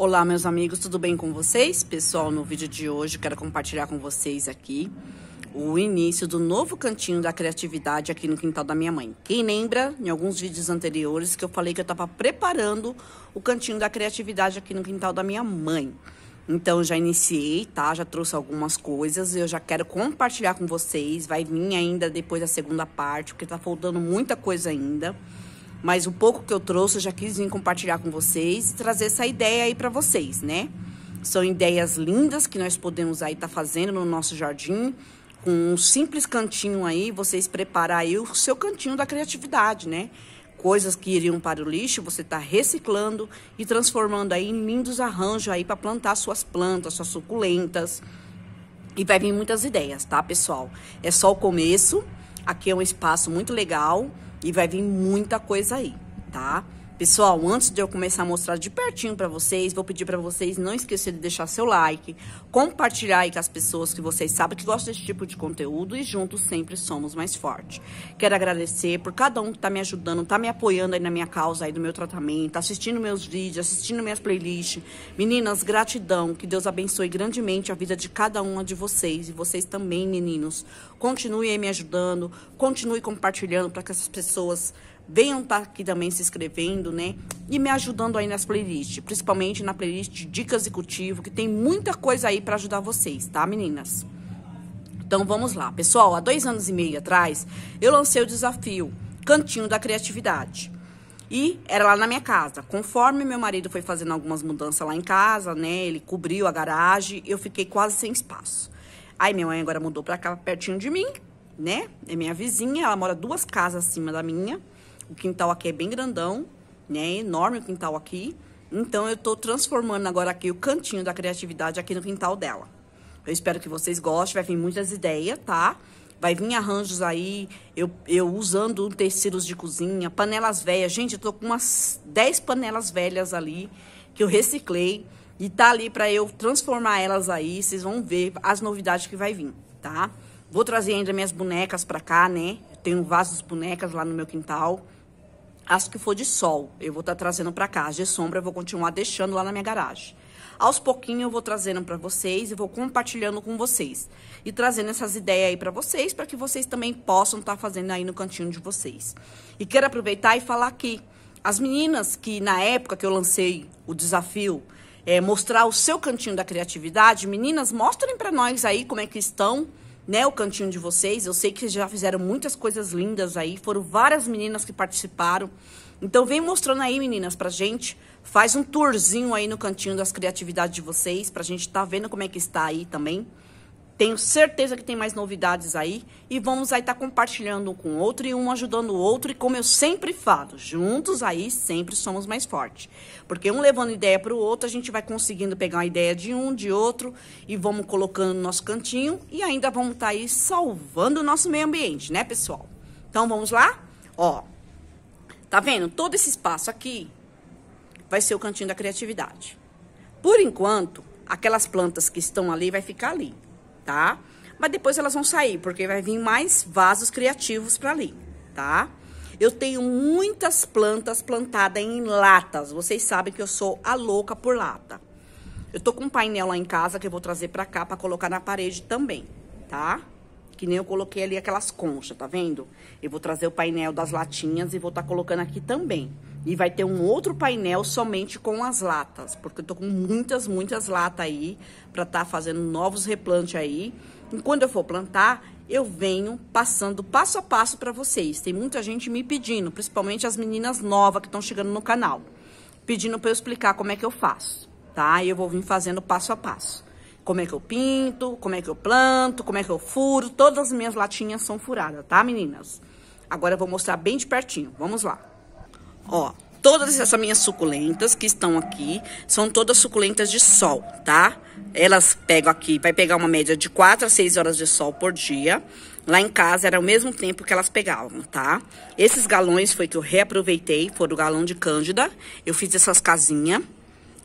Olá, meus amigos, tudo bem com vocês? Pessoal, no vídeo de hoje quero compartilhar com vocês aqui o início do novo cantinho da criatividade aqui no quintal da minha mãe. Quem lembra, em alguns vídeos anteriores, que eu falei que eu estava preparando o cantinho da criatividade aqui no quintal da minha mãe. Então, já iniciei, tá? Já trouxe algumas coisas e eu já quero compartilhar com vocês. Vai vir ainda depois da segunda parte, porque tá faltando muita coisa ainda mas o pouco que eu trouxe eu já quis vir compartilhar com vocês e trazer essa ideia aí para vocês, né? São ideias lindas que nós podemos aí estar tá fazendo no nosso jardim, com um simples cantinho aí, vocês preparar aí o seu cantinho da criatividade, né? Coisas que iriam para o lixo, você está reciclando e transformando aí em lindos arranjos aí para plantar suas plantas, suas suculentas. E vai vir muitas ideias, tá, pessoal? É só o começo. Aqui é um espaço muito legal e vai vir muita coisa aí, tá? Pessoal, antes de eu começar a mostrar de pertinho para vocês, vou pedir para vocês não esquecer de deixar seu like, compartilhar aí com as pessoas que vocês sabem que gostam desse tipo de conteúdo e juntos sempre somos mais fortes. Quero agradecer por cada um que tá me ajudando, tá me apoiando aí na minha causa aí do meu tratamento, assistindo meus vídeos, assistindo minhas playlists. Meninas, gratidão, que Deus abençoe grandemente a vida de cada uma de vocês e vocês também, meninos. Continue aí me ajudando, continue compartilhando para que essas pessoas venham estar tá aqui também se inscrevendo, né? E me ajudando aí nas playlists, principalmente na playlist Dicas e Cultivo, que tem muita coisa aí para ajudar vocês, tá, meninas? Então vamos lá. Pessoal, há dois anos e meio atrás, eu lancei o desafio Cantinho da Criatividade. E era lá na minha casa. Conforme meu marido foi fazendo algumas mudanças lá em casa, né? Ele cobriu a garagem, eu fiquei quase sem espaço. Aí minha mãe agora mudou pra cá, pertinho de mim, né? É minha vizinha, ela mora duas casas acima da minha. O quintal aqui é bem grandão, né? É enorme o quintal aqui. Então, eu estou transformando agora aqui o cantinho da criatividade aqui no quintal dela. Eu espero que vocês gostem, vai vir muitas ideias, tá? Vai vir arranjos aí, eu, eu usando tecidos de cozinha, panelas velhas. Gente, eu tô com umas 10 panelas velhas ali que eu reciclei e tá ali para eu transformar elas aí. Vocês vão ver as novidades que vai vir, tá? Vou trazer ainda minhas bonecas para cá, né? Tenho vasos bonecas lá no meu quintal acho que for de sol, eu vou estar tá trazendo para cá. de sombra eu vou continuar deixando lá na minha garagem. Aos pouquinhos eu vou trazendo para vocês e vou compartilhando com vocês. E trazendo essas ideias aí para vocês, para que vocês também possam estar tá fazendo aí no cantinho de vocês. E quero aproveitar e falar que as meninas que na época que eu lancei o desafio é, mostrar o seu cantinho da criatividade, meninas, mostrem para nós aí como é que estão né, o cantinho de vocês. Eu sei que vocês já fizeram muitas coisas lindas aí, foram várias meninas que participaram. Então vem mostrando aí, meninas, pra gente. Faz um tourzinho aí no cantinho das criatividades de vocês, pra gente tá vendo como é que está aí também. Tenho certeza que tem mais novidades aí e vamos aí estar tá compartilhando um com o outro e um ajudando o outro. E como eu sempre falo, juntos aí sempre somos mais fortes. Porque um levando ideia para o outro, a gente vai conseguindo pegar uma ideia de um, de outro e vamos colocando no nosso cantinho e ainda vamos estar tá aí salvando o nosso meio ambiente, né, pessoal? Então vamos lá? Ó, tá vendo? Todo esse espaço aqui vai ser o cantinho da criatividade. Por enquanto, aquelas plantas que estão ali vai ficar ali tá? Mas depois elas vão sair, porque vai vir mais vasos criativos para ali, tá? Eu tenho muitas plantas plantadas em latas. Vocês sabem que eu sou a louca por lata. Eu tô com um painel lá em casa que eu vou trazer para cá para colocar na parede também, tá? Que nem eu coloquei ali aquelas conchas, tá vendo? Eu vou trazer o painel das latinhas e vou estar tá colocando aqui também. E vai ter um outro painel somente com as latas, porque eu tô com muitas, muitas latas aí para estar tá fazendo novos replantes aí. E quando eu for plantar, eu venho passando passo a passo para vocês. Tem muita gente me pedindo, principalmente as meninas novas que estão chegando no canal, pedindo para eu explicar como é que eu faço, tá? E eu vou vir fazendo passo a passo. Como é que eu pinto, como é que eu planto, como é que eu furo. Todas as minhas latinhas são furadas, tá, meninas? Agora eu vou mostrar bem de pertinho. Vamos lá. Ó, todas essas minhas suculentas que estão aqui são todas suculentas de sol, tá? Elas pegam aqui, vai pegar uma média de 4 a 6 horas de sol por dia. Lá em casa era o mesmo tempo que elas pegavam, tá? Esses galões foi que eu reaproveitei, foram o galão de cândida. Eu fiz essas casinhas.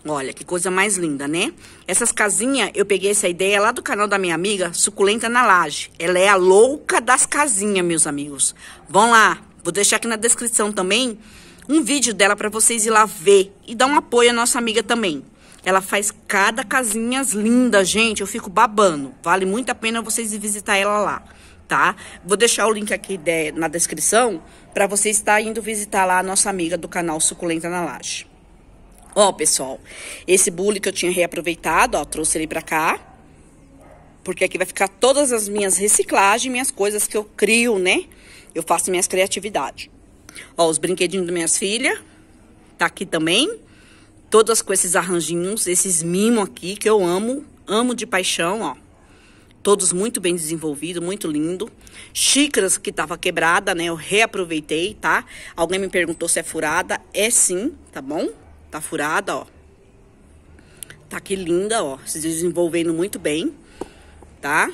Olha, que coisa mais linda, né? Essas casinhas, eu peguei essa ideia lá do canal da minha amiga Suculenta na Laje. Ela é a louca das casinhas, meus amigos. Vão lá, vou deixar aqui na descrição também um vídeo dela para vocês ir lá ver e dar um apoio à nossa amiga também. Ela faz cada casinhas linda, gente. Eu fico babando. Vale muito a pena vocês ir visitar ela lá, tá? Vou deixar o link aqui de, na descrição para vocês estar indo visitar lá a nossa amiga do canal Suculenta na Laje. Ó, pessoal, esse bule que eu tinha reaproveitado, ó, trouxe ele pra cá. Porque aqui vai ficar todas as minhas reciclagens, minhas coisas que eu crio, né? Eu faço minhas criatividades. Ó, os brinquedinhos das minhas filhas. Tá aqui também. Todas com esses arranjinhos, esses mimos aqui, que eu amo. Amo de paixão, ó. Todos muito bem desenvolvidos, muito lindo. Xícaras que tava quebrada, né? Eu reaproveitei, tá? Alguém me perguntou se é furada. É sim, tá bom? Tá furada, ó. Tá que linda, ó. Se desenvolvendo muito bem, tá?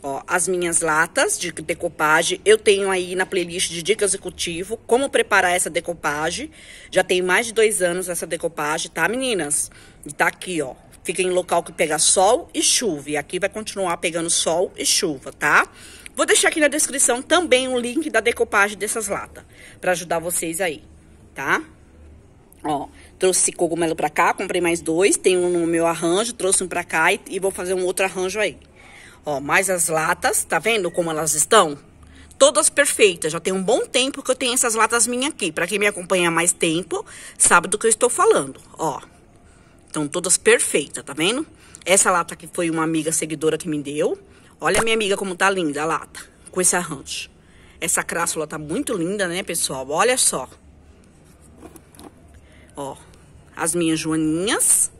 Ó, as minhas latas de decopagem, eu tenho aí na playlist de dicas executivo como preparar essa decopagem. Já tem mais de dois anos essa decopagem, tá, meninas? E tá aqui, ó. Fica em local que pega sol e chuva. E aqui vai continuar pegando sol e chuva, tá? Vou deixar aqui na descrição também o um link da decopagem dessas latas, para ajudar vocês aí, tá? Ó, trouxe cogumelo pra cá, comprei mais dois, tem um no meu arranjo, trouxe um pra cá e, e vou fazer um outro arranjo aí. Ó, mais as latas, tá vendo como elas estão? Todas perfeitas, já tem um bom tempo que eu tenho essas latas minhas aqui. Pra quem me acompanha há mais tempo, sabe do que eu estou falando, ó. Estão todas perfeitas, tá vendo? Essa lata aqui foi uma amiga seguidora que me deu. Olha minha amiga como tá linda a lata, com esse arranjo. Essa crássula tá muito linda, né, pessoal? Olha só. Ó, as minhas joaninhas.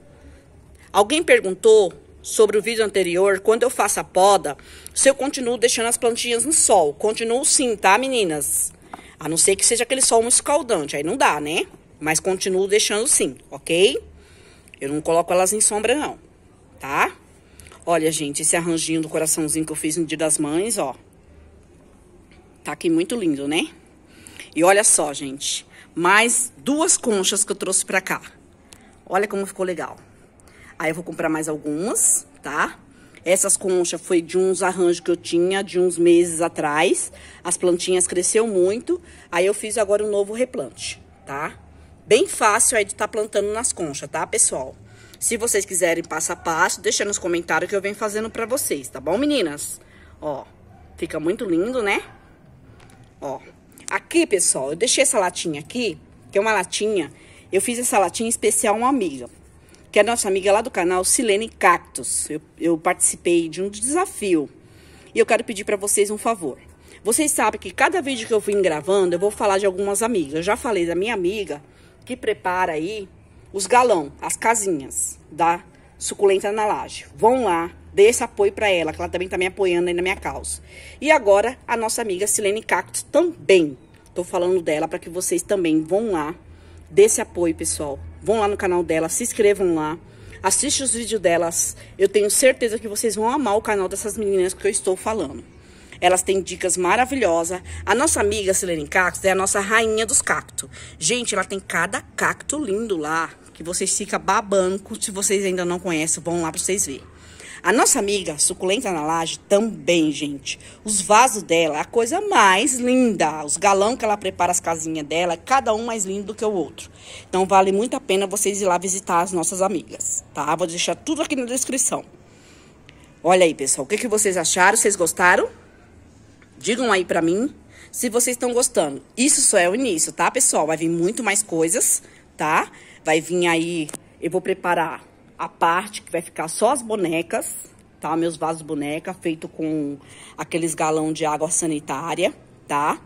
Alguém perguntou sobre o vídeo anterior, quando eu faço a poda, se eu continuo deixando as plantinhas no sol. Continuo sim, tá, meninas? A não ser que seja aquele sol muito escaldante, aí não dá, né? Mas continuo deixando sim, ok? Eu não coloco elas em sombra, não, tá? Olha, gente, esse arranjinho do coraçãozinho que eu fiz no Dia das Mães, ó. Tá aqui muito lindo, né? E olha só, gente, mais duas conchas que eu trouxe pra cá. Olha como ficou legal. Aí eu vou comprar mais algumas, tá? Essas conchas foi de uns arranjos que eu tinha de uns meses atrás. As plantinhas cresceu muito. Aí eu fiz agora um novo replante, tá? Bem fácil aí de estar tá plantando nas conchas, tá, pessoal? Se vocês quiserem passo a passo, deixa nos comentários que eu venho fazendo pra vocês, tá bom, meninas? Ó, fica muito lindo, né? Ó, aqui, pessoal, eu deixei essa latinha aqui, que é uma latinha. Eu fiz essa latinha especial uma amiga que é a nossa amiga lá do canal Silene Cactus. Eu, eu participei de um desafio e eu quero pedir para vocês um favor. Vocês sabem que cada vídeo que eu vim gravando, eu vou falar de algumas amigas. Eu já falei da minha amiga que prepara aí os galão, as casinhas da suculenta na laje. Vão lá, dê esse apoio para ela, que ela também tá me apoiando aí na minha causa. E agora, a nossa amiga Silene Cactus também. Tô falando dela para que vocês também vão lá, dê esse apoio, pessoal. Vão lá no canal dela, se inscrevam lá. assistam os vídeos delas. Eu tenho certeza que vocês vão amar o canal dessas meninas que eu estou falando. Elas têm dicas maravilhosas. A nossa amiga Silene Cactus é a nossa rainha dos cactos. Gente, ela tem cada cacto lindo lá, que vocês ficam babando. Se vocês ainda não conhecem, vão lá para vocês verem. A nossa amiga, suculenta na laje, também, gente. Os vasos dela, é a coisa mais linda. Os galão que ela prepara as casinhas dela, é cada um mais lindo do que o outro. Então, vale muito a pena vocês ir lá visitar as nossas amigas, tá? Vou deixar tudo aqui na descrição. Olha aí, pessoal, o que, que vocês acharam? Vocês gostaram? Digam aí pra mim se vocês estão gostando. Isso só é o início, tá, pessoal? Vai vir muito mais coisas, tá? Vai vir aí... Eu vou preparar a parte que vai ficar só as bonecas, tá? Meus vasos boneca, feito com aqueles galão de água sanitária, tá?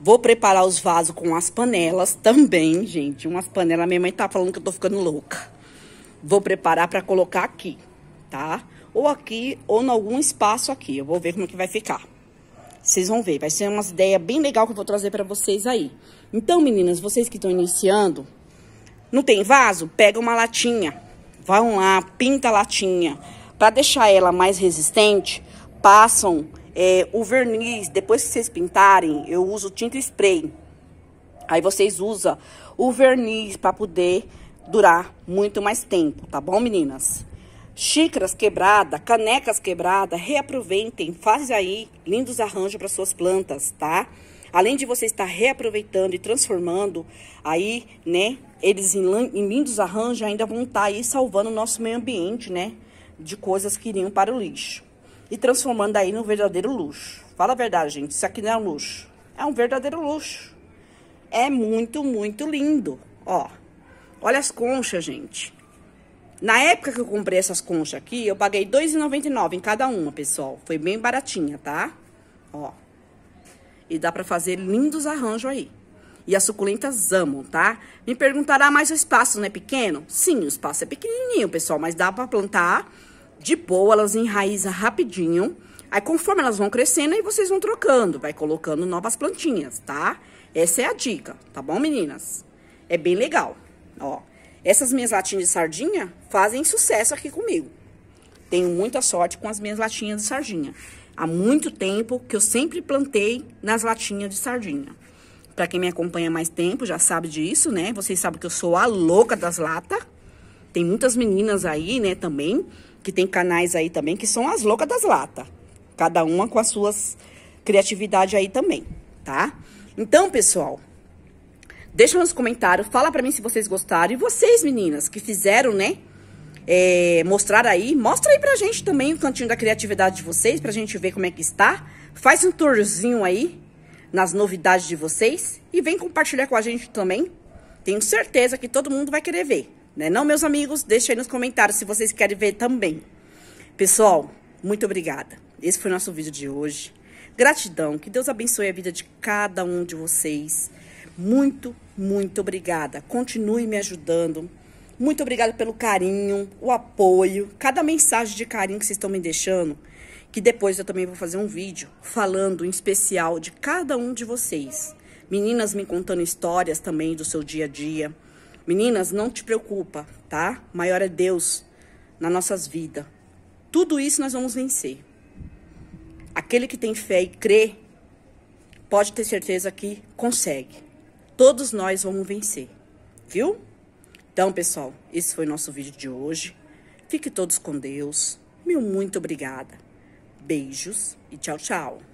Vou preparar os vasos com as panelas também, gente. Umas panelas, minha mãe tá falando que eu tô ficando louca. Vou preparar pra colocar aqui, tá? Ou aqui, ou em algum espaço aqui. Eu vou ver como é que vai ficar. Vocês vão ver, vai ser umas ideias bem legal que eu vou trazer pra vocês aí. Então, meninas, vocês que estão iniciando, não tem vaso? Pega uma latinha, vão lá, pinta a latinha. Para deixar ela mais resistente, passam é, o verniz. Depois que vocês pintarem, eu uso tinta spray. Aí vocês usam o verniz para poder durar muito mais tempo, tá bom, meninas? Xícaras quebradas, canecas quebradas, reaproveitem, fazem aí lindos arranjos para suas plantas, tá? Além de você estar reaproveitando e transformando, aí, né, eles em, em lindos arranjos ainda vão estar aí salvando o nosso meio ambiente, né, de coisas que iriam para o lixo. E transformando aí no verdadeiro luxo. Fala a verdade, gente, isso aqui não é um luxo. É um verdadeiro luxo. É muito, muito lindo, ó. Olha as conchas, gente. Na época que eu comprei essas conchas aqui, eu paguei R$2,99 em cada uma, pessoal. Foi bem baratinha, tá? Ó. E dá para fazer lindos arranjos aí. E as suculentas amam, tá? Me perguntará, mas o espaço não é pequeno? Sim, o espaço é pequenininho, pessoal, mas dá para plantar de boa, elas enraizam rapidinho. Aí, conforme elas vão crescendo, aí vocês vão trocando, vai colocando novas plantinhas, tá? Essa é a dica, tá bom, meninas? É bem legal, ó. Essas minhas latinhas de sardinha fazem sucesso aqui comigo. Tenho muita sorte com as minhas latinhas de sardinha há muito tempo que eu sempre plantei nas latinhas de sardinha. Para quem me acompanha mais tempo já sabe disso, né? Vocês sabem que eu sou a louca das latas. Tem muitas meninas aí, né, também, que tem canais aí também que são as loucas das latas. Cada uma com as suas criatividade aí também, tá? Então, pessoal, deixa nos comentários, fala para mim se vocês gostaram e vocês, meninas, que fizeram, né? é, mostrar aí. Mostra aí pra gente também o cantinho da criatividade de vocês, pra gente ver como é que está. Faz um tourzinho aí nas novidades de vocês e vem compartilhar com a gente também. Tenho certeza que todo mundo vai querer ver, né? Não, meus amigos? Deixa aí nos comentários se vocês querem ver também. Pessoal, muito obrigada. Esse foi o nosso vídeo de hoje. Gratidão, que Deus abençoe a vida de cada um de vocês. Muito, muito obrigada. Continue me ajudando. Muito obrigada pelo carinho, o apoio, cada mensagem de carinho que vocês estão me deixando, que depois eu também vou fazer um vídeo falando em especial de cada um de vocês. Meninas me contando histórias também do seu dia a dia. Meninas, não te preocupa, tá? Maior é Deus nas nossas vidas. Tudo isso nós vamos vencer. Aquele que tem fé e crê, pode ter certeza que consegue. Todos nós vamos vencer, viu? Então, pessoal, esse foi nosso vídeo de hoje. Fique todos com Deus. Meu muito obrigada. Beijos e tchau, tchau.